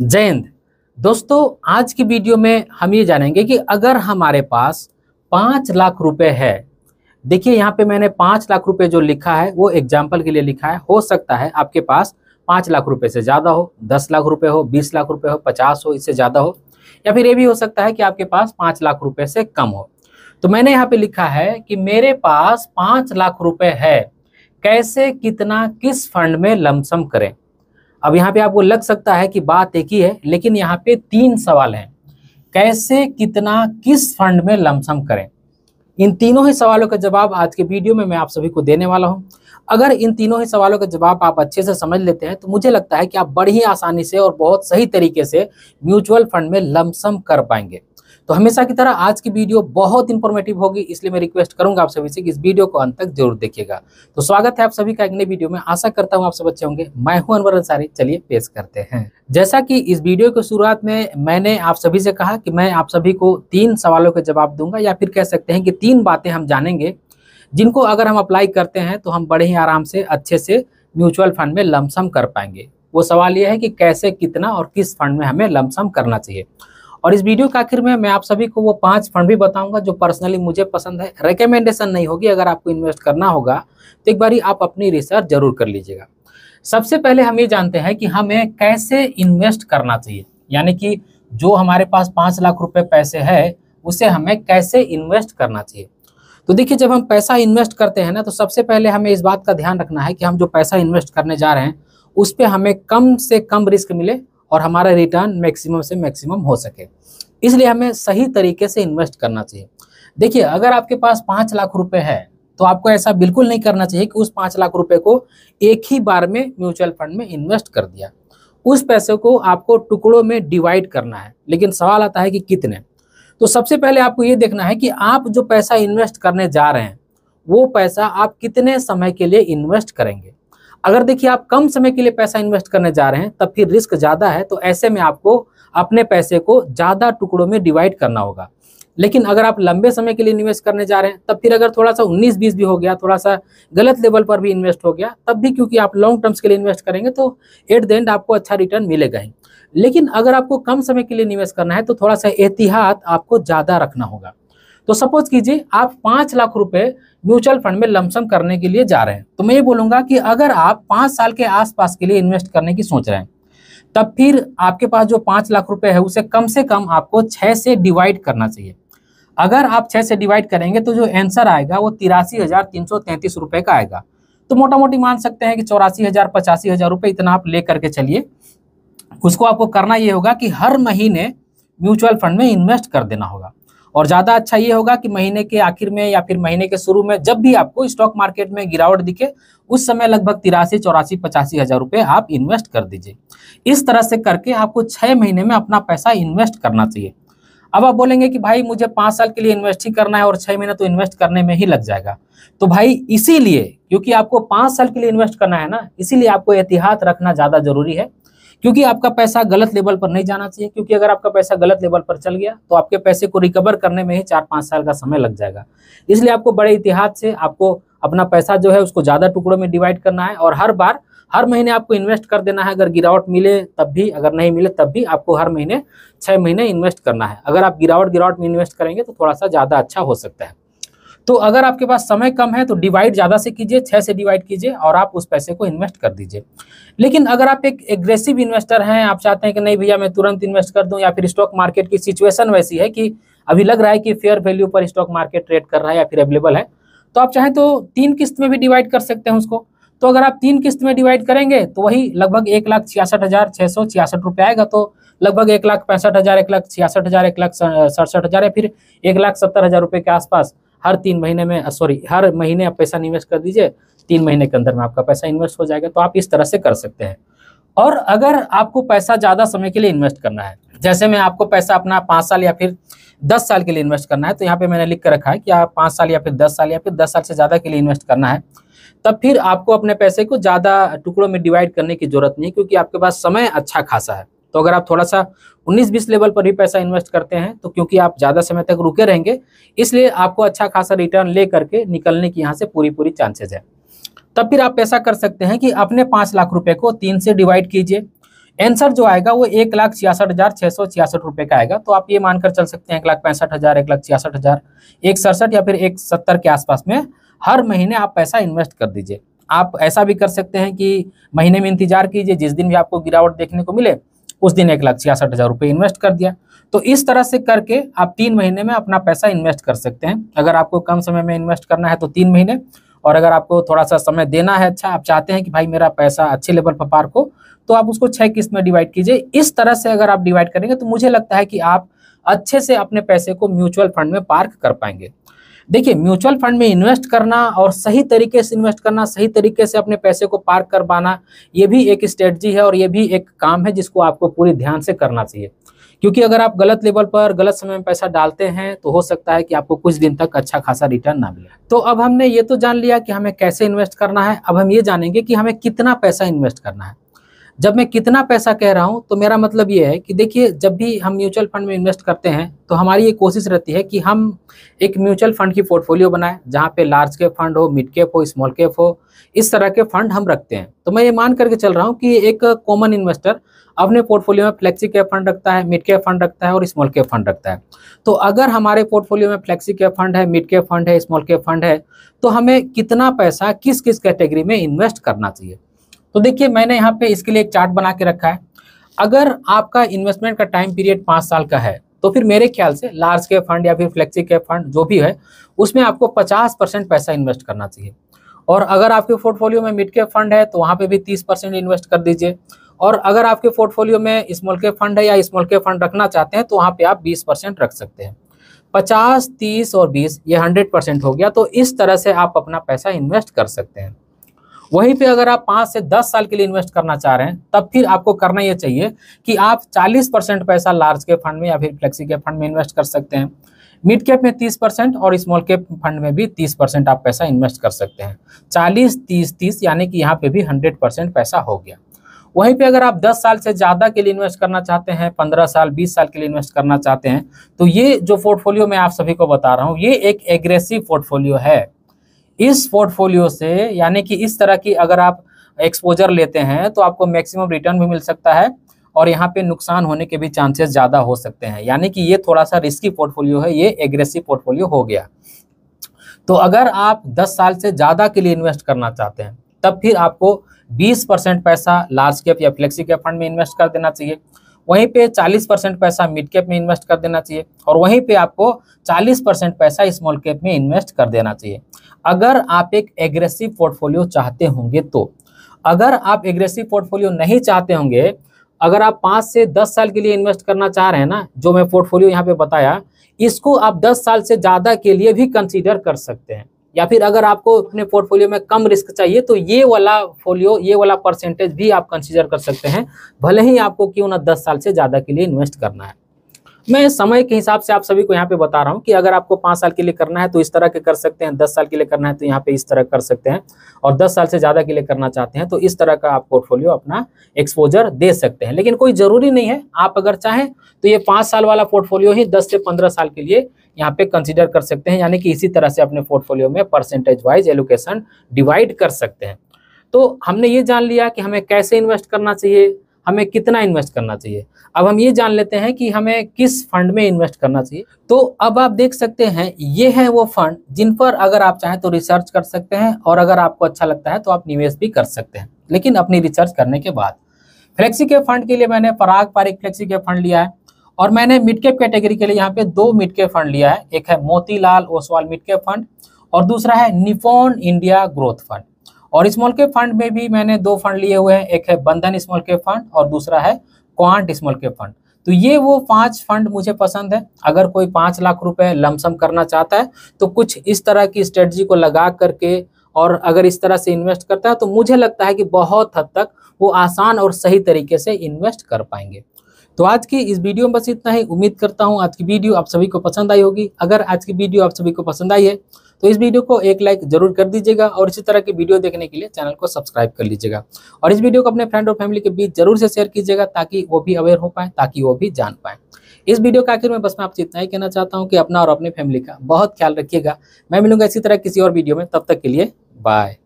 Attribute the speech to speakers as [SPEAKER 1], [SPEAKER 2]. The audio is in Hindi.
[SPEAKER 1] जय हिंद दोस्तों आज की वीडियो में हम ये जानेंगे कि अगर हमारे पास पाँच लाख रुपए है देखिए यहाँ पे मैंने पाँच लाख रुपए जो लिखा है वो एग्जाम्पल के लिए लिखा है हो सकता है आपके पास पाँच लाख रुपए से ज़्यादा हो दस लाख रुपए हो बीस लाख रुपए हो पचास हो इससे ज़्यादा हो या फिर ये भी हो सकता है कि आपके पास पाँच लाख रुपये से कम हो तो मैंने यहाँ पे लिखा है कि मेरे पास पाँच लाख रुपये है कैसे कितना किस फंड में लमसम करें अब यहाँ पे आपको लग सकता है कि बात एक ही है लेकिन यहाँ पे तीन सवाल हैं कैसे कितना किस फंड में लमसम करें इन तीनों ही सवालों का जवाब आज के वीडियो में मैं आप सभी को देने वाला हूं अगर इन तीनों ही सवालों का जवाब आप अच्छे से समझ लेते हैं तो मुझे लगता है कि आप बड़ी ही आसानी से और बहुत सही तरीके से म्यूचुअल फंड में लमसम कर पाएंगे तो हमेशा की तरह आज की वीडियो बहुत इंफॉर्मेटिव होगी इसलिए मैं रिक्वेस्ट करूंगा आप सभी से कि इस वीडियो को अंत तक जरूर देखिएगा तो स्वागत है आप सभी का एक नई वीडियो में आशा करता हूँ आप सब अच्छे होंगे मैं हूँ अनवर अंसारी चलिए पेश करते हैं जैसा कि इस वीडियो की शुरुआत में मैंने आप सभी से कहा कि मैं आप सभी को तीन सवालों के जवाब दूंगा या फिर कह सकते हैं कि तीन बातें हम जानेंगे जिनको अगर हम अप्लाई करते हैं तो हम बड़े ही आराम से अच्छे से म्यूचुअल फंड में लमसम कर पाएंगे वो सवाल ये है कि कैसे कितना और किस फंड में हमें लमसम करना चाहिए और इस वीडियो के आखिर में मैं आप सभी को वो पांच फंड भी बताऊंगा जो पर्सनली मुझे पसंद है रिकमेंडेशन नहीं होगी अगर आपको इन्वेस्ट करना होगा तो एक बार आप अपनी रिसर्च जरूर कर लीजिएगा सबसे पहले हम ये जानते हैं कि हमें कैसे इन्वेस्ट करना चाहिए यानी कि जो हमारे पास पाँच लाख रुपये पैसे है उसे हमें कैसे इन्वेस्ट करना चाहिए तो देखिए जब हम पैसा इन्वेस्ट करते हैं ना तो सबसे पहले हमें इस बात का ध्यान रखना है कि हम जो पैसा इन्वेस्ट करने जा रहे हैं उस पर हमें कम से कम रिस्क मिले और हमारा रिटर्न मैक्सिमम से मैक्सिमम हो सके इसलिए हमें सही तरीके से इन्वेस्ट करना चाहिए देखिए अगर आपके पास पाँच लाख रुपए है तो आपको ऐसा बिल्कुल नहीं करना चाहिए कि उस पाँच लाख रुपए को एक ही बार में म्यूचुअल फंड में इन्वेस्ट कर दिया उस पैसे को आपको टुकड़ों में डिवाइड करना है लेकिन सवाल आता है कि कितने तो सबसे पहले आपको ये देखना है कि आप जो पैसा इन्वेस्ट करने जा रहे हैं वो पैसा आप कितने समय के लिए इन्वेस्ट करेंगे अगर देखिए आप कम समय के लिए पैसा इन्वेस्ट करने जा रहे हैं तब फिर रिस्क ज़्यादा है तो ऐसे में आपको अपने पैसे को ज़्यादा टुकड़ों में डिवाइड करना होगा लेकिन अगर आप लंबे समय के लिए इन्वेस्ट करने जा रहे हैं तब फिर अगर थोड़ा सा 19 बीस भी हो गया थोड़ा सा गलत लेवल पर भी इन्वेस्ट हो गया तब भी क्योंकि आप लॉन्ग टर्म्स के लिए इन्वेस्ट करेंगे तो एट द एंड आपको अच्छा रिटर्न मिलेगा ही लेकिन अगर आपको कम समय के लिए निवेश करना है तो थोड़ा सा एहतियात आपको ज़्यादा रखना होगा तो सपोज कीजिए आप पांच लाख रुपये म्यूचुअल फंड में लमसम करने के लिए जा रहे हैं तो मैं ये बोलूंगा कि अगर आप पाँच साल के आसपास के लिए इन्वेस्ट करने की सोच रहे हैं तब फिर आपके पास जो पाँच लाख रुपए है उसे कम से कम आपको छः से डिवाइड करना चाहिए अगर आप छः से डिवाइड करेंगे तो जो आंसर आएगा वो तिरासी हज़ार तीन सौ तैंतीस रुपये का आएगा तो मोटा मोटी मान सकते हैं कि चौरासी हज़ार पचासी हज़ार रुपये इतना आप ले करके चलिए उसको आपको करना ये होगा कि हर महीने म्यूचुअल फंड में इन्वेस्ट कर देना होगा और ज्यादा अच्छा ये होगा कि महीने के आखिर में या फिर महीने के शुरू में जब भी आपको स्टॉक मार्केट में गिरावट दिखे उस समय लगभग तिरासी चौरासी पचासी हजार रुपए आप इन्वेस्ट कर दीजिए इस तरह से करके आपको छह महीने में अपना पैसा इन्वेस्ट करना चाहिए अब आप बोलेंगे कि भाई मुझे पांच साल के लिए इन्वेस्ट ही करना है और छह महीने तो इन्वेस्ट करने में ही लग जाएगा तो भाई इसीलिए क्योंकि आपको पांच साल के लिए इन्वेस्ट करना है ना इसीलिए आपको एहतियात रखना ज़्यादा जरूरी है क्योंकि आपका पैसा गलत लेवल पर नहीं जाना चाहिए क्योंकि अगर आपका पैसा गलत लेवल पर चल गया तो आपके पैसे को रिकवर करने में ही चार पाँच साल का समय लग जाएगा इसलिए आपको बड़े इतिहास से आपको अपना पैसा जो है उसको ज़्यादा टुकड़ों में डिवाइड करना है और हर बार हर महीने आपको इन्वेस्ट कर देना है अगर गिरावट मिले तब भी अगर नहीं मिले तब भी आपको हर महीने छः महीने इन्वेस्ट करना है अगर आप गिरावट गिरावट में इन्वेस्ट करेंगे तो थोड़ा सा ज़्यादा अच्छा हो सकता है तो अगर आपके पास समय कम है तो डिवाइड ज़्यादा से कीजिए छः से डिवाइड कीजिए और आप उस पैसे को इन्वेस्ट कर दीजिए लेकिन अगर आप एक एग्रेसिव इन्वेस्टर हैं आप चाहते हैं कि नहीं भैया मैं तुरंत इन्वेस्ट कर दूँ या फिर स्टॉक मार्केट की सिचुएशन वैसी है कि अभी लग रहा है कि फेयर वैल्यू पर स्टॉक मार्केट ट्रेड कर रहा है या फिर अवेलेबल है तो आप चाहें तो तीन किस्त में भी डिवाइड कर सकते हैं उसको तो अगर आप तीन किस्त में डिवाइड करेंगे तो वही लगभग एक लाख छियासठ हज़ार छः सौ छियासठ रुपये आएगा तो लगभग एक लाख पैंसठ हज़ार एक लाख छियासठ हज़ार एक लाख सड़सठ हज़ार या फिर एक लाख सत्तर हज़ार रुपये के आसपास हर तीन महीने में सॉरी हर महीने आप पैसा निवेश कर दीजिए तीन महीने के अंदर में आपका पैसा इन्वेस्ट हो जाएगा तो आप इस तरह से कर सकते हैं और अगर आपको पैसा ज़्यादा समय के लिए इन्वेस्ट करना है जैसे मैं आपको पैसा अपना पाँच साल या फिर दस साल के लिए इन्वेस्ट करना है तो यहाँ पे मैंने लिख कर रखा है कि आप पाँच साल या फिर दस साल या फिर दस साल से ज़्यादा के लिए इन्वेस्ट करना है तब फिर आपको अपने पैसे को ज़्यादा टुकड़ों में डिवाइड करने की जरूरत नहीं क्योंकि आपके पास समय अच्छा खासा है तो अगर आप थोड़ा सा 19-20 लेवल पर भी पैसा इन्वेस्ट करते हैं तो क्योंकि आप ज़्यादा समय तक रुके रहेंगे इसलिए आपको अच्छा खासा रिटर्न ले करके निकलने की यहाँ से पूरी पूरी चांसेज है तब फिर आप ऐसा कर सकते हैं कि अपने पाँच लाख रुपये को तीन से डिवाइड कीजिए आंसर जो आएगा वो एक लाख छियासठ हज़ार छः सौ छियासठ रुपये का आएगा तो आप ये मानकर चल सकते हैं एक लाख पैंसठ हज़ार एक लाख छियासठ हज़ार एक सड़सठ या फिर एक सत्तर के आसपास में हर महीने आप पैसा इन्वेस्ट कर दीजिए आप ऐसा भी कर सकते हैं कि महीने में इंतजार कीजिए जिस दिन भी आपको गिरावट देखने को मिले उस दिन एक लाख छियासठ हज़ार रुपये इन्वेस्ट कर दिया तो इस तरह से करके आप तीन महीने में अपना पैसा इन्वेस्ट कर सकते हैं अगर आपको कम समय में इन्वेस्ट करना है तो तीन महीने और अगर आपको थोड़ा सा समय देना है अच्छा आप चाहते हैं कि भाई मेरा पैसा अच्छे लेवल पर पार्क हो तो आप उसको छः किस्त में डिवाइड कीजिए इस तरह से अगर आप डिवाइड करेंगे तो मुझे लगता है कि आप अच्छे से अपने पैसे को म्यूचुअल फंड में पार्क कर पाएंगे देखिए म्यूचुअल फंड में इन्वेस्ट करना और सही तरीके से इन्वेस्ट करना सही तरीके से अपने पैसे को पार्क कर पाना ये भी एक स्ट्रेटजी है और ये भी एक काम है जिसको आपको पूरी ध्यान से करना चाहिए क्योंकि अगर आप गलत लेवल पर गलत समय में पैसा डालते हैं तो हो सकता है कि आपको कुछ दिन तक अच्छा खासा रिटर्न ना मिले तो अब हमने ये तो जान लिया कि हमें कैसे इन्वेस्ट करना है अब हम ये जानेंगे कि हमें कितना पैसा इन्वेस्ट करना है जब मैं कितना पैसा कह रहा हूँ तो मेरा मतलब ये है कि देखिए जब भी हम म्यूचुअल फंड में इन्वेस्ट करते हैं तो हमारी ये कोशिश रहती है कि हम एक म्यूचुअल फंड की पोर्टफोलियो बनाएं जहाँ पे लार्ज कैप फंड हो मिड कैप हो स्मॉल कैप हो इस तरह के फंड हम रखते हैं तो मैं ये मान करके चल रहा हूँ कि एक कॉमन इन्वेस्टर अपने पोर्टफोलियो में फ्लेक्सी कैप फंड रखता है मिड कैप फंड रखता है और स्मॉल कैप फंड रखता है तो अगर हमारे पोर्टफोलियो में फ्लेक्सी कैप फंड है मिड कैप फंड है स्मॉल कैप फंड है तो हमें कितना पैसा किस किस कैटेगरी में इन्वेस्ट करना चाहिए तो देखिए मैंने यहाँ पे इसके लिए एक चार्ट बना के रखा है अगर आपका इन्वेस्टमेंट का टाइम पीरियड पाँच साल का है तो फिर मेरे ख्याल से लार्ज कैप फंड या फिर फ्लेक्सी कैप फंड जो भी है उसमें आपको पचास परसेंट पैसा इन्वेस्ट करना चाहिए और अगर आपके पोर्टफोलियो में मिड कैप फंड है तो वहाँ पर भी तीस परसेंट इन्वेस्ट कर दीजिए और अगर आपके पोर्टफोलियो में स्मॉल के फंड है या स्मॉल के फंड रखना चाहते हैं तो वहाँ पे आप बीस परसेंट रख सकते हैं पचास तीस और बीस ये हंड्रेड परसेंट हो गया तो इस तरह से आप अपना पैसा इन्वेस्ट कर सकते हैं वहीं पे अगर आप पाँच से दस साल के लिए इन्वेस्ट करना चाह रहे हैं तब फिर आपको करना ये चाहिए कि आप चालीस परसेंट पैसा लार्ज के फंड में या फिर फ्लेक्सी के फंड में इन्वेस्ट कर सकते हैं मिड कैप में तीस परसेंट और स्मॉल कैप फंड में भी तीस परसेंट आप पैसा इन्वेस्ट कर सकते हैं चालीस तीस तीस यानी कि यहाँ पे भी हंड्रेड परसेंट पैसा हो गया वहीं पे अगर आप 10 साल से ज़्यादा के लिए इन्वेस्ट करना चाहते हैं 15 साल 20 साल के लिए इन्वेस्ट करना चाहते हैं तो ये जो पोर्टफोलियो मैं आप सभी को बता रहा हूँ ये एक एग्रेसिव पोर्टफोलियो है इस पोर्टफोलियो से यानी कि इस तरह की अगर आप एक्सपोजर लेते हैं तो आपको मैक्सिमम रिटर्न भी मिल सकता है और यहाँ पे नुकसान होने के भी चांसेस ज़्यादा हो सकते हैं यानी कि ये थोड़ा सा रिस्की पोर्टफोलियो है ये एग्रेसिव पोर्टफोलियो हो गया तो अगर आप 10 साल से ज़्यादा के लिए इन्वेस्ट करना चाहते हैं तब फिर आपको 20 परसेंट पैसा लार्ज कैप या फ्लेक्सी कैप फंड में इन्वेस्ट कर देना चाहिए वहीं पे 40 परसेंट पैसा मिड कैप में इन्वेस्ट कर देना चाहिए और वहीं पे आपको 40 परसेंट पैसा स्मॉल कैप में इन्वेस्ट कर देना चाहिए अगर आप एक एग्रेसिव पोर्टफोलियो चाहते होंगे तो अगर आप एग्रेसिव पोर्टफोलियो नहीं चाहते होंगे अगर आप पाँच से दस साल के लिए इन्वेस्ट करना चाह रहे हैं ना जो मैं पोर्टफोलियो यहाँ पे बताया इसको आप दस साल से ज़्यादा के लिए भी कंसिडर कर सकते हैं या फिर अगर आपको अपने पोर्टफोलियो में कम रिस्क चाहिए तो ये वाला फोलियो ये वाला परसेंटेज भी आप कंसिडर कर सकते हैं भले ही आपको क्यों ना दस साल से ज़्यादा के लिए इन्वेस्ट करना है मैं समय के हिसाब से आप सभी को यहाँ पे बता रहा हूँ कि अगर आपको पाँच साल के लिए करना है तो इस तरह के कर सकते हैं दस साल के लिए करना है तो यहाँ पे इस तरह कर सकते हैं और दस साल से ज़्यादा के लिए करना चाहते हैं तो इस तरह का आप पोर्टफोलियो अपना एक्सपोजर दे सकते हैं लेकिन कोई ज़रूरी नहीं है आप अगर चाहें तो ये पांच साल वाला पोर्टफोलियो ही दस से पंद्रह साल के लिए यहाँ पे कंसिडर कर सकते हैं यानी कि इसी तरह से अपने पोर्टफोलियो में परसेंटेज वाइज एलोकेशन डिवाइड कर सकते हैं तो हमने ये जान लिया कि हमें कैसे इन्वेस्ट करना चाहिए हमें कितना इन्वेस्ट करना चाहिए अब हम ये जान लेते हैं कि हमें किस फंड में इन्वेस्ट करना चाहिए तो अब आप देख सकते हैं ये है वो फंड जिन पर अगर आप चाहें तो रिसर्च कर सकते हैं और अगर आपको अच्छा लगता है तो आप निवेश भी कर सकते हैं लेकिन अपनी रिसर्च करने के बाद फ्लेक्सी के फंड के लिए मैंने पराग पारिक फ्लेक्सी के फंड लिया है और मैंने मिड कैप कैटेगरी के लिए यहाँ पे दो मिड कैप फंड लिया है एक है Motilal Oswal mid cap fund और दूसरा है निफोन इंडिया ग्रोथ फंड और स्मॉल के फंड में भी मैंने दो फंड लिए हुए हैं एक है बंधन स्मॉल के फंड और दूसरा है क्वांट स्मॉल के फंड तो ये वो पांच फंड मुझे पसंद है अगर कोई पाँच लाख रुपए लमसम करना चाहता है तो कुछ इस तरह की स्ट्रेटजी को लगा करके और अगर इस तरह से इन्वेस्ट करता है तो मुझे लगता है कि बहुत हद तक वो आसान और सही तरीके से इन्वेस्ट कर पाएंगे तो आज की इस वीडियो में बस इतना ही उम्मीद करता हूँ आज की वीडियो आप सभी को पसंद आई होगी अगर आज की वीडियो आप सभी को पसंद आई है तो इस वीडियो को एक लाइक जरूर कर दीजिएगा और इसी तरह की वीडियो देखने के लिए चैनल को सब्सक्राइब कर लीजिएगा और इस वीडियो को अपने फ्रेंड और फैमिली के बीच जरूर से शेयर कीजिएगा ताकि वो भी अवेयर हो पाए ताकि वो भी जान पाए इस वीडियो के आखिर में बस मैं आपसे इतना ही कहना चाहता हूँ कि अपना और अपनी फैमिली का बहुत ख्याल रखिएगा मैं मिलूंगा इसी तरह किसी और वीडियो में तब तक के लिए बाय